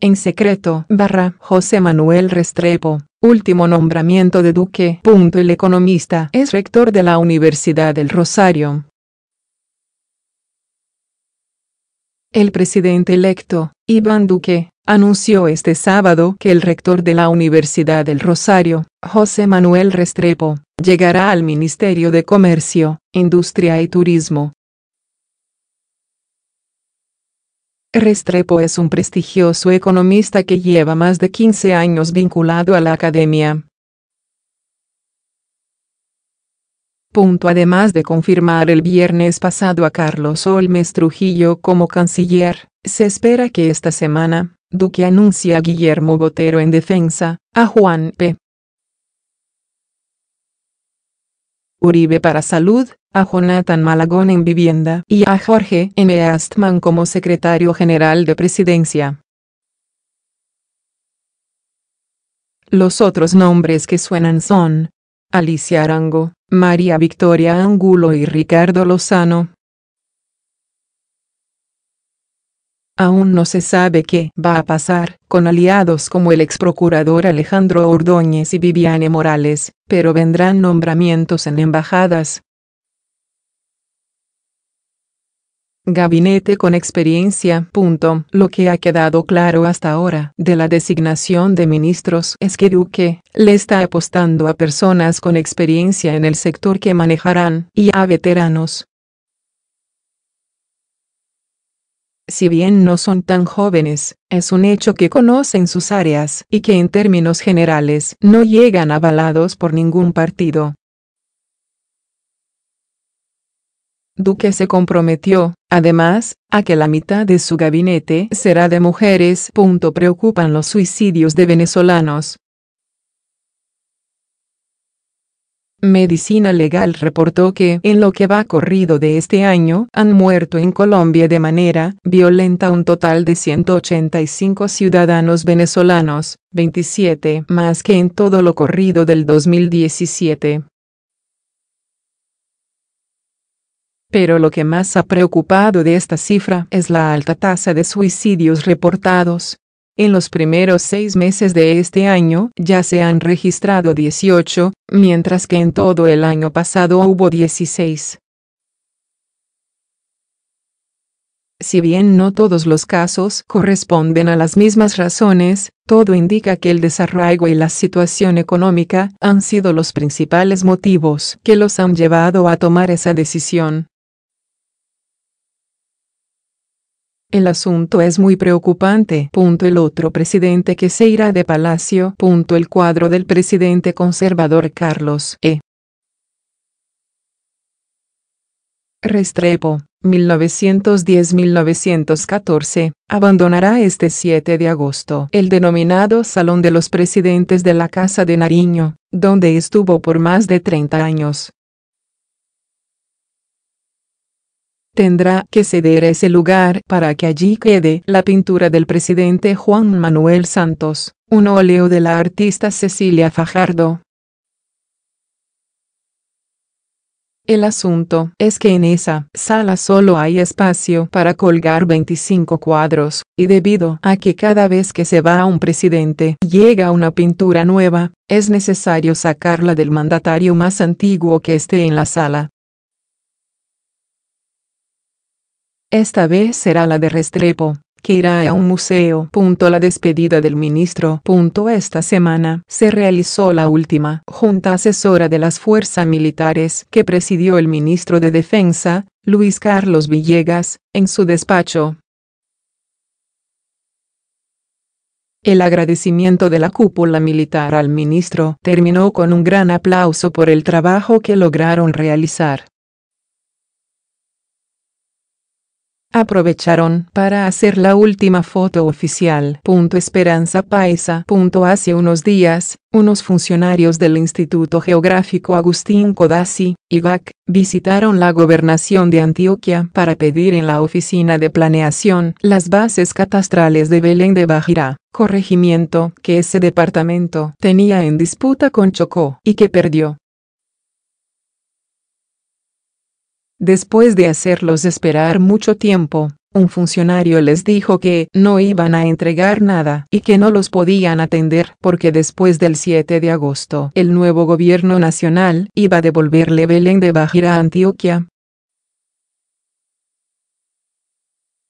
en secreto, barra José Manuel Restrepo, último nombramiento de Duque. el economista es rector de la Universidad del Rosario. El presidente electo, Iván Duque, anunció este sábado que el rector de la Universidad del Rosario, José Manuel Restrepo, llegará al Ministerio de Comercio, Industria y Turismo, Restrepo es un prestigioso economista que lleva más de 15 años vinculado a la academia. Punto. Además de confirmar el viernes pasado a Carlos Olmes Trujillo como canciller, se espera que esta semana, Duque anuncie a Guillermo Botero en defensa, a Juan P. Uribe para Salud, a Jonathan Malagón en Vivienda y a Jorge M. Astman como secretario general de Presidencia. Los otros nombres que suenan son Alicia Arango, María Victoria Angulo y Ricardo Lozano. Aún no se sabe qué va a pasar con aliados como el exprocurador Alejandro Ordóñez y Viviane Morales, pero vendrán nombramientos en embajadas. Gabinete con experiencia. Lo que ha quedado claro hasta ahora de la designación de ministros es que Duque le está apostando a personas con experiencia en el sector que manejarán y a veteranos si bien no son tan jóvenes, es un hecho que conocen sus áreas y que en términos generales no llegan avalados por ningún partido. Duque se comprometió, además, a que la mitad de su gabinete será de mujeres. Preocupan los suicidios de venezolanos, Medicina Legal reportó que en lo que va corrido de este año han muerto en Colombia de manera violenta un total de 185 ciudadanos venezolanos, 27 más que en todo lo corrido del 2017. Pero lo que más ha preocupado de esta cifra es la alta tasa de suicidios reportados, en los primeros seis meses de este año ya se han registrado 18, mientras que en todo el año pasado hubo 16. Si bien no todos los casos corresponden a las mismas razones, todo indica que el desarraigo y la situación económica han sido los principales motivos que los han llevado a tomar esa decisión. El asunto es muy preocupante. Punto el otro presidente que se irá de palacio. Punto el cuadro del presidente conservador Carlos E. Restrepo, 1910-1914, abandonará este 7 de agosto el denominado Salón de los Presidentes de la Casa de Nariño, donde estuvo por más de 30 años. tendrá que ceder ese lugar para que allí quede la pintura del presidente Juan Manuel Santos, un óleo de la artista Cecilia Fajardo. El asunto es que en esa sala solo hay espacio para colgar 25 cuadros, y debido a que cada vez que se va a un presidente llega una pintura nueva, es necesario sacarla del mandatario más antiguo que esté en la sala. Esta vez será la de Restrepo, que irá a un museo. la despedida del ministro. esta semana se realizó la última junta asesora de las fuerzas militares que presidió el ministro de Defensa, Luis Carlos Villegas, en su despacho. El agradecimiento de la cúpula militar al ministro terminó con un gran aplauso por el trabajo que lograron realizar. aprovecharon para hacer la última foto oficial. Esperanza Paisa. Hace unos días, unos funcionarios del Instituto Geográfico Agustín Codazzi, IGAC, visitaron la gobernación de Antioquia para pedir en la oficina de planeación las bases catastrales de Belén de Bajirá, corregimiento que ese departamento tenía en disputa con Chocó y que perdió. Después de hacerlos esperar mucho tiempo, un funcionario les dijo que no iban a entregar nada y que no los podían atender porque después del 7 de agosto el nuevo gobierno nacional iba a devolverle Belén de Bajira a Antioquia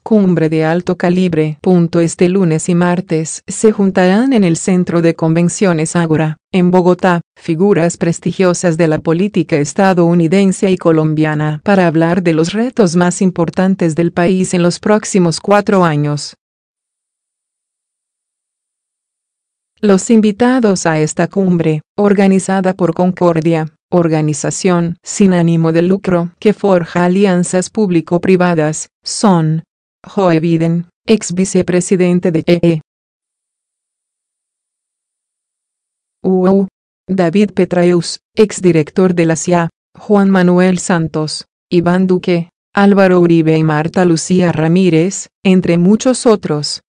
Cumbre de alto calibre. Este lunes y martes se juntarán en el Centro de Convenciones Ágora, en Bogotá, figuras prestigiosas de la política estadounidense y colombiana para hablar de los retos más importantes del país en los próximos cuatro años. Los invitados a esta cumbre, organizada por Concordia, organización sin ánimo de lucro que forja alianzas público-privadas, son Joe Biden, ex vicepresidente de EE. E. David Petraeus, ex director de la CIA, Juan Manuel Santos, Iván Duque, Álvaro Uribe y Marta Lucía Ramírez, entre muchos otros.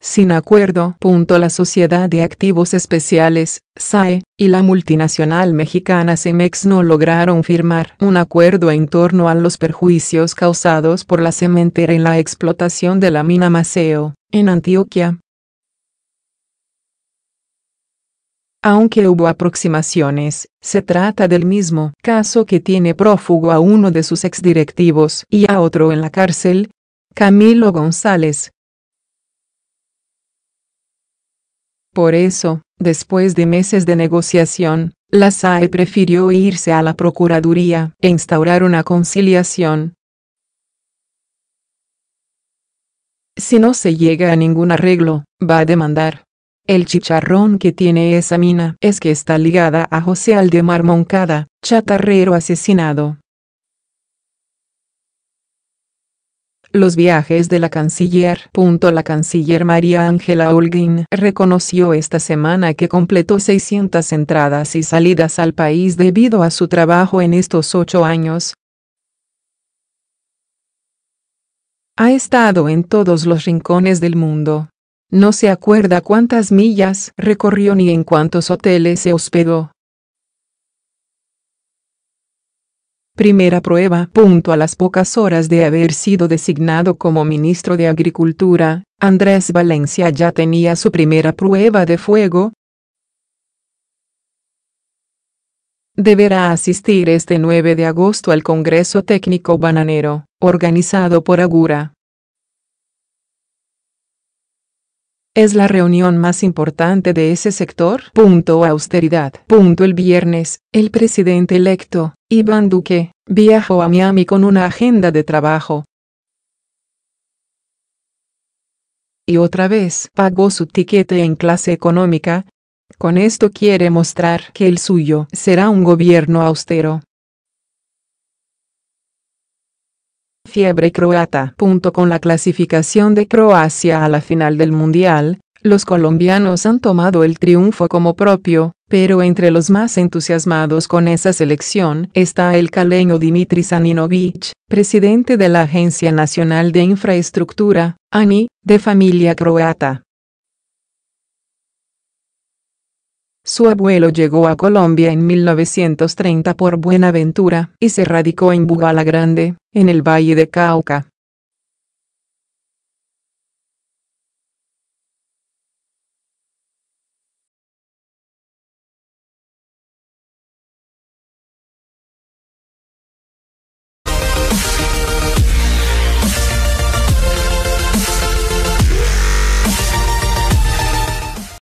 Sin acuerdo, punto, la Sociedad de Activos Especiales, SAE, y la multinacional mexicana Cemex no lograron firmar un acuerdo en torno a los perjuicios causados por la cementera en la explotación de la mina Maceo, en Antioquia. Aunque hubo aproximaciones, se trata del mismo caso que tiene prófugo a uno de sus exdirectivos y a otro en la cárcel, Camilo González, Por eso, después de meses de negociación, la SAE prefirió irse a la Procuraduría e instaurar una conciliación. Si no se llega a ningún arreglo, va a demandar. El chicharrón que tiene esa mina es que está ligada a José Aldemar Moncada, chatarrero asesinado. Los viajes de la canciller. La canciller María Ángela Holguín reconoció esta semana que completó 600 entradas y salidas al país debido a su trabajo en estos ocho años. Ha estado en todos los rincones del mundo. No se acuerda cuántas millas recorrió ni en cuántos hoteles se hospedó. Primera prueba. Punto a las pocas horas de haber sido designado como ministro de Agricultura, Andrés Valencia ya tenía su primera prueba de fuego. Deberá asistir este 9 de agosto al Congreso Técnico Bananero, organizado por Agura. Es la reunión más importante de ese sector. Punto austeridad. Punto el viernes, el presidente electo, Iván Duque, viajó a Miami con una agenda de trabajo. Y otra vez pagó su tiquete en clase económica. Con esto quiere mostrar que el suyo será un gobierno austero Fiebre croata. con la clasificación de Croacia a la final del Mundial, los colombianos han tomado el triunfo como propio, pero entre los más entusiasmados con esa selección está el caleño Dimitri Saninovic, presidente de la Agencia Nacional de Infraestructura, ANI, de familia croata. Su abuelo llegó a Colombia en 1930 por Buenaventura y se radicó en Bugala Grande, en el Valle de Cauca.